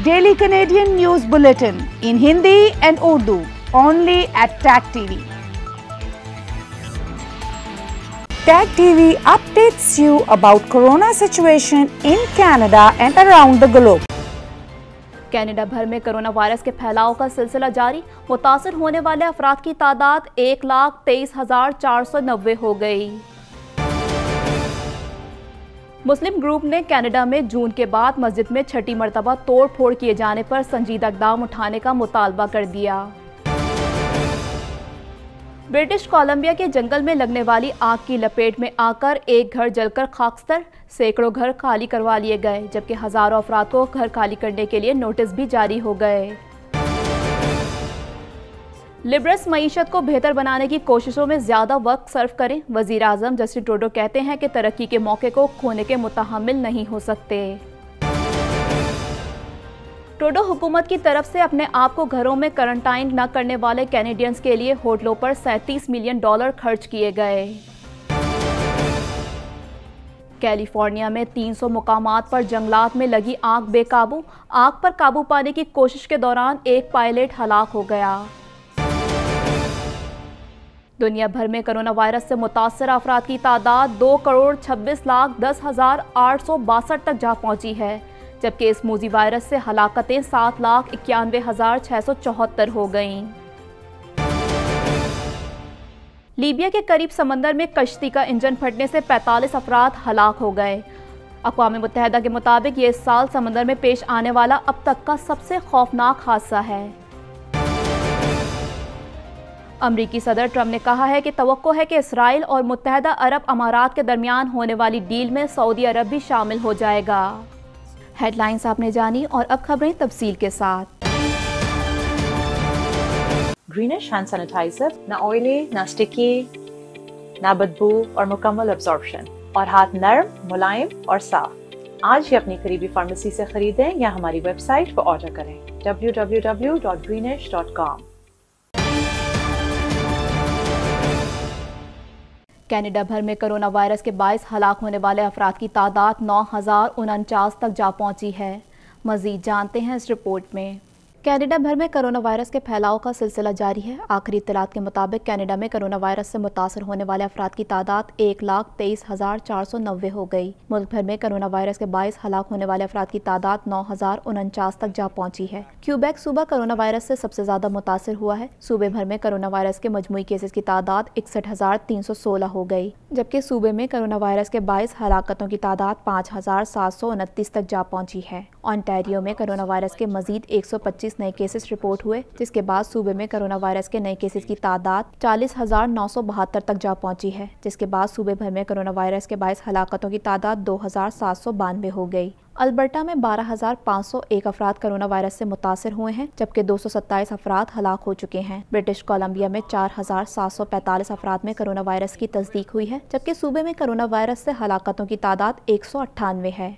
Daily Canadian news bulletin in Hindi and Urdu only at tag TV tag TV updates you about corona situation in Canada and around the globe Canada भर में corona virus के फैलाव का सिलसिला जारी मुतासर होने वाले अफराद की तादाद एक लाख तेईस हज़ार चार सौ नब्बे हो गई मुस्लिम ग्रुप ने कनाडा में जून के बाद मस्जिद में छठी मरतबा तोड़ फोड़ किए जाने पर संजीदा इकदाम उठाने का मुतालबा कर दिया ब्रिटिश कोलंबिया के जंगल में लगने वाली आग की लपेट में आकर एक घर जलकर खाकस्तर सैकड़ों घर खाली करवा लिए गए जबकि हज़ारों अफराद को घर खाली करने के लिए नोटिस भी जारी हो गए लिब्रस मीशत को बेहतर बनाने की कोशिशों में ज़्यादा वक्त सर्व करें वज़ी अजम जस्टिन टोडो कहते हैं कि तरक्की के मौके को खोने के मुतहमल नहीं हो सकते टोडो हुकूमत की तरफ से अपने आप को घरों में क्वारंटाइन न करने वाले कैनेडियंस के लिए होटलों पर सैंतीस मिलियन डॉलर खर्च किए गए कैलिफोर्निया में 300 मुकाम पर जंगलात में लगी आग बेकाबू आग पर काबू पाने की कोशिश के दौरान एक पायलट हलाक हो गया दुनिया भर में कोरोना वायरस से मुतासर अफराद की तादाद दो करोड़ छब्बीस लाख दस हज़ार आठ सौ बासठ तक जा पहुंची है जबकि इस मोजी वायरस से हलाकतें सात लाख इक्यानवे हज़ार छः सौ चौहत्तर हो गईं लीबिया के करीब समंदर में कश्ती का इंजन फटने से 45 अफराद हलाक हो गए अकवा मुतहदा के मुताबिक ये इस साल समंदर में पेश आने वाला अब तक का सबसे खौफनाक हादसा है अमरीकी सदर ट्रम्प ने कहा है कि तो है कि इसराइल और मुतहदा अरब अमारात के दरमियान होने वाली डील में सऊदी अरब भी शामिल हो जाएगा हेडलाइंस आपने जानी और अब खबरें तफसील के साथ ग्रीनिश हैंड सैनिटाइजर ना ऑयली ना स्टिकी ना बदबू और मुकम्मल अब्जॉर्बशन और हाथ नरम मुलायम और साफ आज ही अपनी करीबी फार्मेसी से खरीदें या हमारी वेबसाइट पर ऑर्डर करें www.greenish.com कैनेडा भर में कोरोना वायरस के बायस हलाक होने वाले अफराद की तादाद नौ हज़ार उनचास तक जा पहुंची है मज़ीद जानते हैं इस रिपोर्ट में कनाडा भर में कोरोना वायरस के फैलाव का सिलसिला जारी है आखिरी इतलात के मुताबिक कनाडा में कोरोना वायरस से मुतासर होने वाले अफराद की तादाद एक लाख तेईस हज़ार चार सौ नब्बे हो गई मुल्क भर में कोरोना वायरस के बाईस हलाक होने वाले अफराद की तादाद नौ हज़ार उनचास तक जा पहुंची है क्यूबेक सूबा कोरोना वायरस से सबसे ज़्यादा मुतासर हुआ है सूबे भर में कोरोना वायरस के मजमू केसेस की तादाद इकसठ हज़ार तीन सौ सोलह हो गई जबकि सूबे में कोरोना वायरस के बाईस हलाकतों की तादाद पाँच हज़ार सात सौ उनतीस तक जा पहुंची है ऑनटेरियो में करोना वायरस के मजीद 125 नए केसेस रिपोर्ट हुए जिसके बाद सूबे में करोना वायरस के नए केसेस की तादाद चालीस हजार नौ सौ बहत्तर तक जा पहुंची है जिसके बाद सूबे भर में करोना वायरस के बाईस हलाकतों की तादाद दो हजार सात सौ बानवे हो गई अल्बर्टा में 12,501 अफराद करोना वायरस से मुतासर हुए हैं जबकि 227 अफराद हलाक हो चुके हैं ब्रिटिश कोलंबिया में 4,745 अफराद में करोना वायरस की तस्दीक हुई है जबकि सूबे में करोना वायरस से हलाकतों की तादाद एक है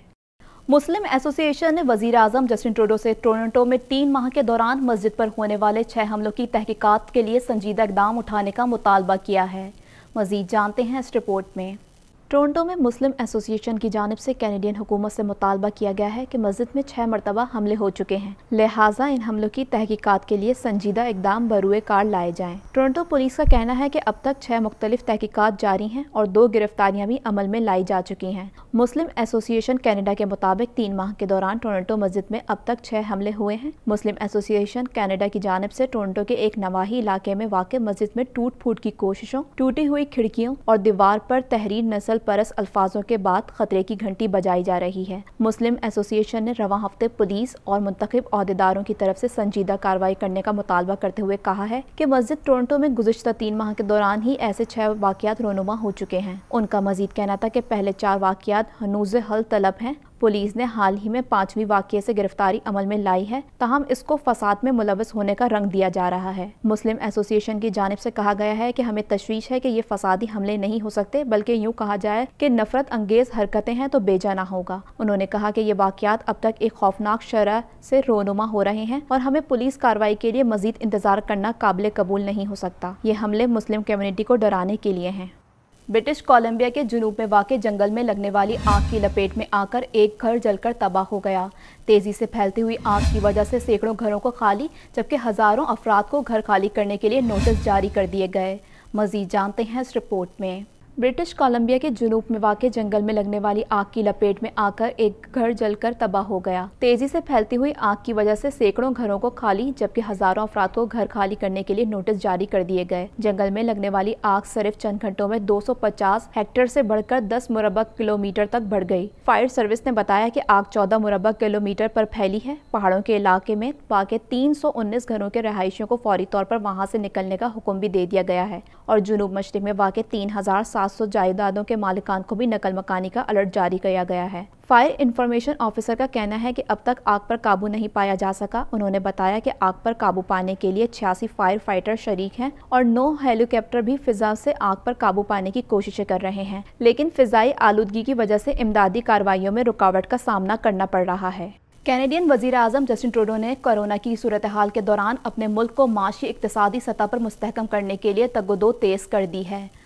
मुस्लिम एसोसिएशन ने वजीर अजम जस्टिन ट्रूडो से टोरंटो में तीन माह के दौरान मस्जिद पर होने वाले छः हमलों की तहकीकात के लिए संजीदा इकदाम उठाने का मुतालबा किया है मजीद जानते हैं इस रिपोर्ट में टोरंटो में मुस्लिम एसोसिएशन की जानब से कैनेडियन हुकूमत से मुतालबा किया गया है कि मस्जिद में छः मरतबा हमले हो चुके हैं लिहाजा इन हमलों की तहकीकत के लिए संजीदा इकदाम बरुए कार लाए जाएं। टोरंटो पुलिस का कहना है कि अब तक छह मुख्तलिफ तहकीकत जारी हैं और दो गिरफ्तारियाँ भी अमल में लाई जा चुकी हैं मुस्लिम एसोसिएशन कैनेडा के मुताबिक तीन माह के दौरान टोरंटो मस्जिद में अब तक छह हमले हुए हैं मुस्लिम एसोसिएशन कैनेडा की जानब से टोरंटो के एक नवाही इलाके में वाक़ मस्जिद में टूट फूट की कोशिशों टूटी हुई खिड़कियों और दीवार पर तहरीर नस्ल परस अल्फाजों के बाद खतरे की घंटी बजाई जा रही है मुस्लिम एसोसिएशन ने रवा हफ्ते पुलिस और मुंतब अहदेदारों की तरफ से संजीदा कार्रवाई करने का मुतालबा करते हुए कहा है कि मस्जिद टोरंटो में गुजशत तीन माह के दौरान ही ऐसे छह वाकत रोनुमा हो चुके हैं उनका मजीद कहना था कि पहले चार वाकत हनूज हल तलब हैं पुलिस ने हाल ही में पांचवी वाक्य से गिरफ्तारी अमल में लाई है तहम इसको फसाद में मुलविस होने का रंग दिया जा रहा है मुस्लिम एसोसिएशन की जानब से कहा गया है कि हमें तशवीश है कि ये फसादी हमले नहीं हो सकते बल्कि यूँ कहा जाए कि नफरत अंगेज हरकतें हैं तो बेजाना होगा उन्होंने कहा कि ये वाकयात अब तक एक खौफनाक शरह से रोनुमा हो रहे हैं और हमें पुलिस कार्रवाई के लिए मजीद इंतजार करना काबिल कबूल नहीं हो सकता ये हमले मुस्लिम कम्युनिटी को डराने के लिए हैं ब्रिटिश कोलंबिया के जुनूब में वाक़ जंगल में लगने वाली आग की लपेट में आकर एक घर जलकर तबाह हो गया तेज़ी से फैलती हुई आग की वजह से सैकड़ों घरों को खाली जबकि हज़ारों अफराद को घर खाली करने के लिए नोटिस जारी कर दिए गए मज़ीद जानते हैं इस रिपोर्ट में ब्रिटिश कोलंबिया के जुनूब में वाकई जंगल में लगने वाली आग की लपेट में आकर एक घर जलकर तबाह हो गया तेजी से फैलती हुई आग की वजह से सैकड़ों घरों को खाली जबकि हजारों अफराद को घर खाली करने के लिए नोटिस जारी कर दिए गए जंगल में लगने वाली आग सिर्फ चंद घंटों में 250 हेक्टेयर से बढ़कर दस मुरबा किलोमीटर तक बढ़ गई फायर सर्विस ने बताया की आग चौदह मुरबा किलोमीटर पर फैली है पहाड़ों के इलाके में वाके तीन घरों के रहायशियों को फौरी तौर पर वहाँ से निकलने का हुक्म भी दे दिया गया है और जुनूब मशरक में वाकई तीन हजार 700 जायदादों के मालिकान को भी नकल मकानी का अलर्ट जारी किया गया है फायर इंफॉर्मेशन ऑफिसर का कहना है कि अब तक आग पर काबू नहीं पाया जा सका उन्होंने बताया कि आग पर काबू पाने के लिए छियासी फायर फाइटर शरीक हैं और नौ हेलीकॉप्टर भी फिजा से आग पर काबू पाने की कोशिशें कर रहे हैं लेकिन फिजाई आलूदगी की वजह से इमदादी कार्रवाइयों में रुकावट का सामना करना पड़ रहा है कैनेडियन वजी अजम जस्टिन ट्रूडो ने कोरोना की सूरत हाल के दौरान अपने मुल्क को माशी इकतसादी सतह पर मुस्तकम करने के लिए तगोदो तेज़ कर दी है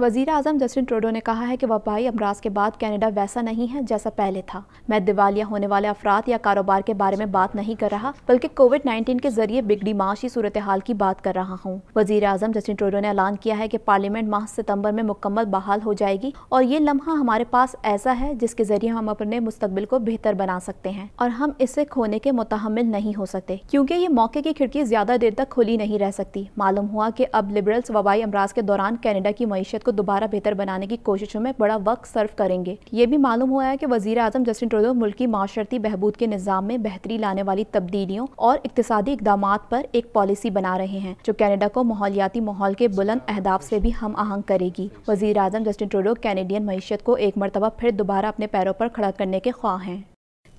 वजीर अजम जस्टिन ट्रोडो ने कहा है कि वबाई अमराज के बाद कनाडा वैसा नहीं है जैसा पहले था मैं दिवालिया होने वाले अफराद या कारोबार के बारे में बात नहीं कर रहा बल्कि कोविड नाइन्टीन के जरिए बिगड़ी माशी सूरत हाल की बात कर रहा हूँ वजीर अजम जस्टिन ट्रोडो ने ऐलान किया है की पार्लियामेंट माह सितम्बर में मुकम्मल बहाल हो जाएगी और ये लम्हा हमारे पास ऐसा है जिसके जरिए हम अपने मुस्तबिल को बेहतर बना सकते हैं और हम इसे खोने के मुतहमल नहीं हो सकते क्योंकि ये मौके की खिड़की ज्यादा देर तक खुली नहीं रह सकती मालूम हुआ कि अब लिबरल्स वबाई अमराज के दौरान कैनेडा की मीशत को को दोबारा बेहतर बनाने की कोशिशों में बड़ा वक्त सर्व करेंगे ये भी मालूम हुआ है कि वजी अजम जस्टिन ट्रोडो मुल्की माशरती बहबूद के निज़ाम में बेहतरी लाने वाली तब्दीलियों और इकतदी इकदाम पर एक पॉलिसी बना रहे हैं जो कैनेडा को माहौलियाती माहौल के बुलंद अहदाफ से भी हम आहंग करेगी वजी अजम जस्टिन ट्रोडो कैनेडियन मीशत को एक मरतबा फिर दोबारा अपने पैरों पर खड़ा करने के ख्वाह हैं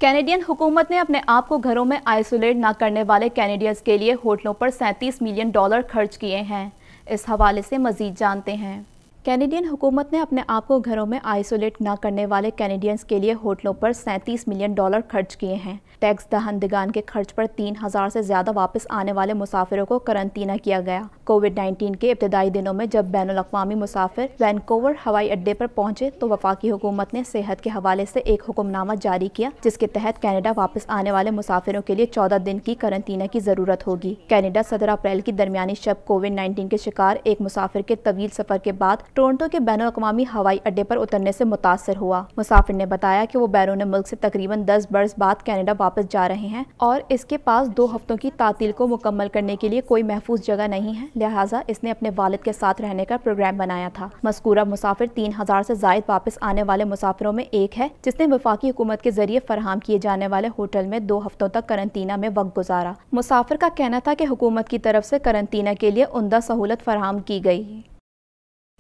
कैनेडियन हुकूमत ने अपने आप को घरों में आइसोलेट न करने वाले कैनेडियंस के लिए होटलों पर सैंतीस मिलियन डॉलर खर्च किए हैं इस हवाले से मजीद जानते हैं कैनेडियन हुकूमत ने अपने आप को घरों में आइसोलेट न करने वाले कैनेडियंस के लिए होटलों पर 37 मिलियन डॉलर खर्च किए हैं टैक्स दहंदगान के खर्च पर 3000 से ज़्यादा वापस आने वाले मुसाफिरों को करंतना किया गया कोविड 19 के इब्तदाई दिनों में जब बैन अवी मुसाफिर वैनकोवर हवाई अड्डे पर पहुंचे तो वफाकी हुकूमत ने सेहत के हवाले से एक हुक्मनामा जारी किया जिसके तहत कैनेडा वापस आने वाले मुसाफिरों के लिए चौदह दिन की करंतना की ज़रूरत होगी कैनेडा सत्रह अप्रैल की दरमियानी शब कोविड नाइन्टीन के शिकार एक मुसाफिर के तवील सफर के बाद टोरंटो के बैन अवी हवाई अड्डे पर उतरने से मुतासर हुआ मुसाफिर ने बताया कि वो बैरून मुल्क से तकरीबन दस बरस बाद कनाडा वापस जा रहे हैं और इसके पास दो हफ्तों की तातील को मुकम्मल करने के लिए कोई महफूज जगह नहीं है लिहाजा इसने अपने वालद के साथ रहने का प्रोग्राम बनाया था मस्कूरा मुसाफिर तीन हजार ऐसी जायद वापस आने वाले मुसाफिरों में एक है जिसने वफाकी हुकूमत के जरिए फरहम किए जाने वाले होटल में दो हफ्तों तक करंतना में वक्त गुजारा मुसाफिर का कहना था की हुकूमत की तरफ ऐसी करंतना के लिए उमदा सहूलत फराम की गई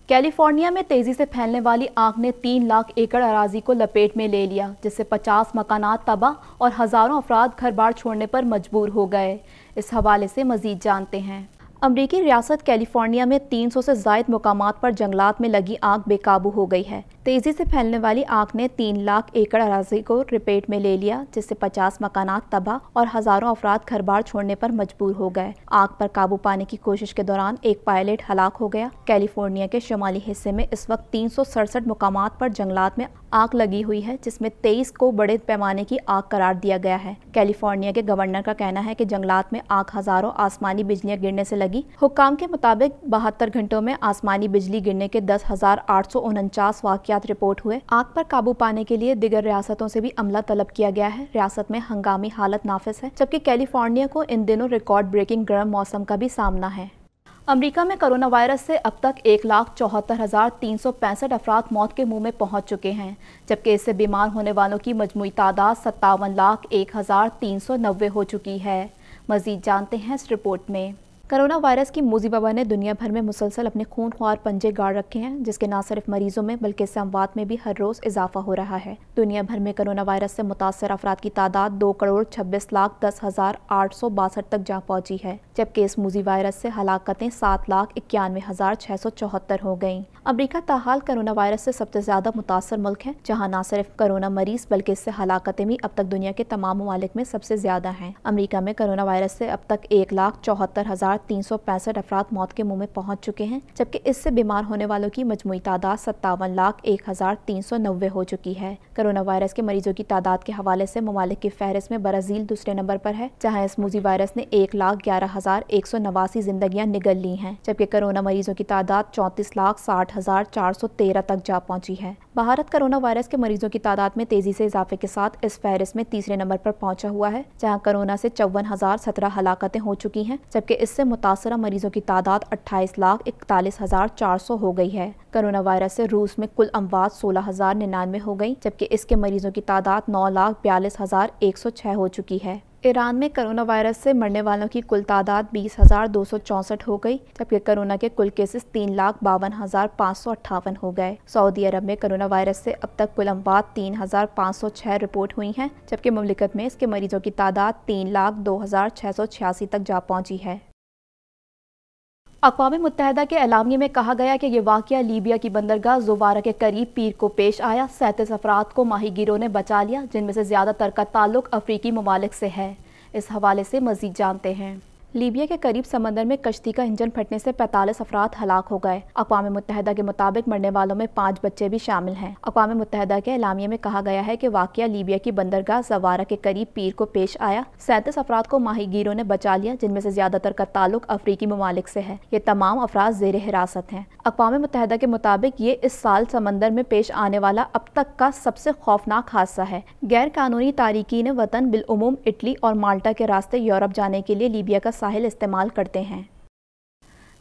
कैलिफोर्निया में तेजी से फैलने वाली आग ने तीन लाख एकड़ अराजी को लपेट में ले लिया जिससे 50 मकान तबाह और हज़ारों अफराद घर बार छोड़ने पर मजबूर हो गए इस हवाले से मजीद जानते हैं अमरीकी रियासत कैलिफोर्निया में 300 से जायद मकाम पर जंगलात में लगी आग बेकाबू हो गई है तेज़ी से फैलने वाली आग ने तीन लाख एकड़ अराजी को रिपेट में ले लिया जिससे पचास मकान तबाह और हजारों अफराद घर बार छोड़ने पर मजबूर हो गए आग पर काबू पाने की कोशिश के दौरान एक पायलट हलाक हो गया कैलिफोर्निया के शुमाली हिस्से में इस वक्त तीन सौ सड़सठ मुकाम पर जंगलात में आग लगी हुई है जिसमें तेईस को बड़े पैमाने की आग करार दिया गया है कैलिफोर्निया के गवर्नर का कहना है कि जंगलात में आग हजारों आसमानी बिजलियां गिरने से लगी हुकाम के मुताबिक बहत्तर घंटों में आसमानी बिजली गिरने के दस हजार आठ सौ उनचास वाक़ वाकत रिपोर्ट हुए आग पर काबू पाने के लिए दिगर रियासतों से भी अमला तलब किया गया है रियासत में हंगामी हालत नाफिस है जबकि कैलिफोर्निया को इन दिनों रिकॉर्ड ब्रेकिंग गर्म मौसम का भी सामना है अमेरिका में कोरोना वायरस से अब तक एक लाख चौहत्तर हज़ार तीन सौ पैंसठ अफराद मौत के मुंह में पहुंच चुके हैं जबकि इससे बीमार होने वालों की मजमू तादाद सत्तावन लाख एक हज़ार तीन सौ नब्बे हो चुकी है मज़ीद जानते हैं इस रिपोर्ट में कोरोना वायरस की मोजी वबा ने दुनिया भर में मुसलसल अपने खून ख्वार पंजे गाड़ रखे हैं जिसके न सिर्फ मरीजों में बल्कि इससे अमवात में भी हर रोज़ इजाफा हो रहा है दुनिया भर में कोरोना वायरस से मुतासर अफराद की तादाद दो करोड़ छब्बीस लाख दस हज़ार आठ सौ बासठ तक जा पहुंची है जबकि इस मोजी वायरस से हलाकतें सात लाख इक्यानवे हज़ार छह सौ चौहत्तर हो गयी अमरीका ताहाल कोरोना वायरस से सबसे ज़्यादा मुतासर मुल्क है जहाँ न सिर्फ कोरोना मरीज बल्कि इससे हलाकतें भी अब तक दुनिया के तमाम ममालिक में सबसे ज़्यादा है अमरीका में कोरोना वायरस से अब तक एक लाख चौहत्तर हज़ार तीन सौ पैंसठ अफराद मौत के मुंह में पहुंच चुके हैं जबकि इससे बीमार होने वालों की मजमू तादाद सत्तावन लाख एक हजार तीन सौ नब्बे हो चुकी है कोरोना वायरस के मरीजों की तादाद के हवाले से ममालिक की फहरिस्त में ब्राजील दूसरे नंबर पर है जहाँ मूजी वायरस ने एक लाख ग्यारह हजार एक सौ नवासी जिंदगियां निगल ली हैं जबकि कोरोना मरीजों की तादाद चौंतीस लाख साठ हजार चार सौ तेरह तक जा पहुंची है भारत कोरोना वायरस के मरीजों की तादाद में तेजी से इजाफे के साथ इस फहरिस्त में तीसरे नंबर पर पहुंचा हुआ है जहाँ कोरोना से चौवन हजार सत्रह हलाकतें हो चुकी हैं जबकि इससे मुतासर मरीजों की तादाद अट्ठाईस लाख इकतालीस हज़ार चार सौ हो गई है कोरोना वायरस से रूस में कुल अमवात सोलह हज़ार निन्यानवे हो गई जबकि इसके मरीजों की तादाद नौ लाख बयालीस हज़ार एक सौ छह हो चुकी है ईरान में कोरोना वायरस से मरने वालों की कुल तादाद बीस हज़ार दो सौ चौंसठ हो गई जबकि कोरोना के कुल केसेस तीन लाख बावन हज़ार पाँच सौ अट्ठावन हो गए सऊदी अरब में कोरोना वायरस से अब तक कुल अमवात तीन हज़ार पाँच सौ छह रिपोर्ट हुई हैं जबकि ममलिकत में इसके मरीजों की तादाद तीन लाख दो हज़ार छह सौ छियासी तक जा पहुंची है अकवा मुतहदा के ऐलानी में कहा गया कि यह वाक़ लीबिया की बंदरगाह जोवारा के करीब पीर को पेश आया सैंतीस अफराद को माही गिरों ने बचा लिया जिनमें से ज़्यादातर का ताल्लुक अफ्रीकी ममालिक से है इस हवाले से मज़ीद जानते हैं लीबिया के करीब समंदर में कश्ती का इंजन फटने से 45 अफराद हलाक हो गए अकवा मुतहदा के मुताबिक मरने वालों में पाँच बच्चे भी शामिल हैं अकवा मुतहदा के एलामिया में कहा गया है कि वाकया लीबिया की बंदरगाह जवारा के करीब पीर को पेश आया सैंतीस अफराद को माहिगीरों ने बचा लिया जिनमें से ज्यादातर का ताल्लुक अफ्रीकी ममालिक से है ये तमाम अफराद जेर हिरासत हैं अकवा मुतहदा के मुताबिक ये इस साल समंदर में पेश आने वाला अब तक का सबसे खौफनाक हादसा है गैर कानूनी तारकिन वतन बिलूम इटली और माल्टा के रास्ते यूरोप जाने के लिए लीबिया का साहिल इस्तेमाल करते हैं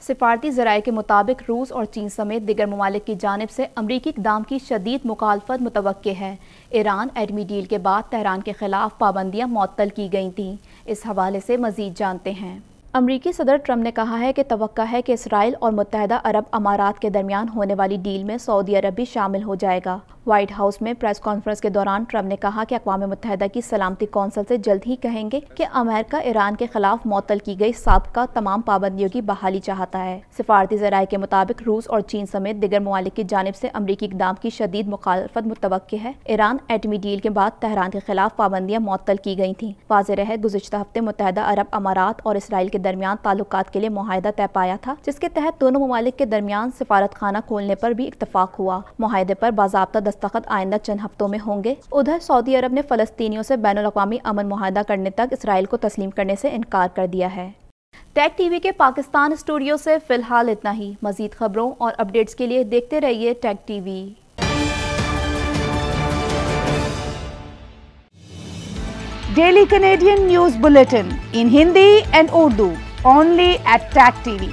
सिफारती जराए के मुताबिक रूस और चीन समेत दिगर ममालिक की जानब से अमरीकी इकदाम की शदीद मुखालफत मुतव है ईरान एडमी डील के बाद तहरान के खिलाफ पाबंदियाँ मअतल की गई थीं इस हवाले से मजीद जानते हैं अमरीकी सदर ट्रंप ने कहा है कि तो है कि इसराइल और मुतहदा अरब अमारात के दरमियान होने वाली डील में सऊदी अरब भी शामिल हो जाएगा व्हाइट हाउस में प्रेस कॉन्फ्रेंस के दौरान ट्रम्प ने कहा कि अकवा मुतहदा की सलामती कौंसिल से जल्द ही कहेंगे कि अमेरिका ईरान के खिलाफ मअतल की गई सबका तमाम पाबंदियों की बहाली चाहता है सिफारती जराये के मुताबिक रूस और चीन समेत दिगर ममालिक की जानब ऐसी अमरीकी इकदाम की शदीद मुखालफत मुतव है ईरान एटमी डील के बाद तहरान के खिलाफ पाबंदियाँ मअतल की गयी थी वाज रहे गुजशत हफ्ते मुतहदा अरब अमारात और इसराइल के दरमियान ताल्लुक के लिए माहिदा तय पाया था जिसके तहत दोनों ममालिक के दरमियान सिफारत खाना खोलने आरोप भी इतफाक हुआ माहे आरोप बाबा दस्त दस्तखत आइंदा चंद हफ्तों में होंगे उधर सऊदी अरब ने फलस्तियों से बैन अवी अमन माहदा करने तक इसराइल को तस्लीम करने से इनकार कर दिया है टैग टीवी के पाकिस्तान स्टूडियो से फिलहाल इतना ही मजीद खबरों और अपडेट्स के लिए देखते रहिए tag TV daily Canadian news bulletin in Hindi and Urdu only at tag TV